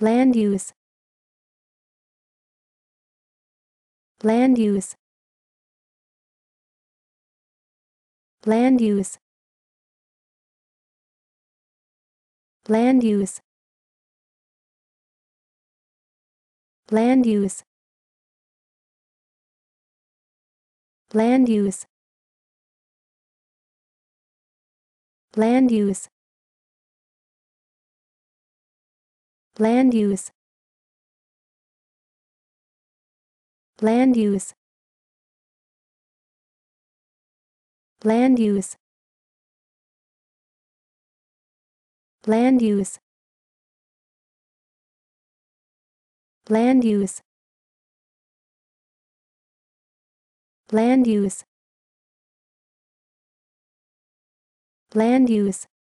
Land use. Land use. Land use. Land use. Land use. Land use. Land use. Land use. Land use. Land use. Land use. Land use. Land use. Land use.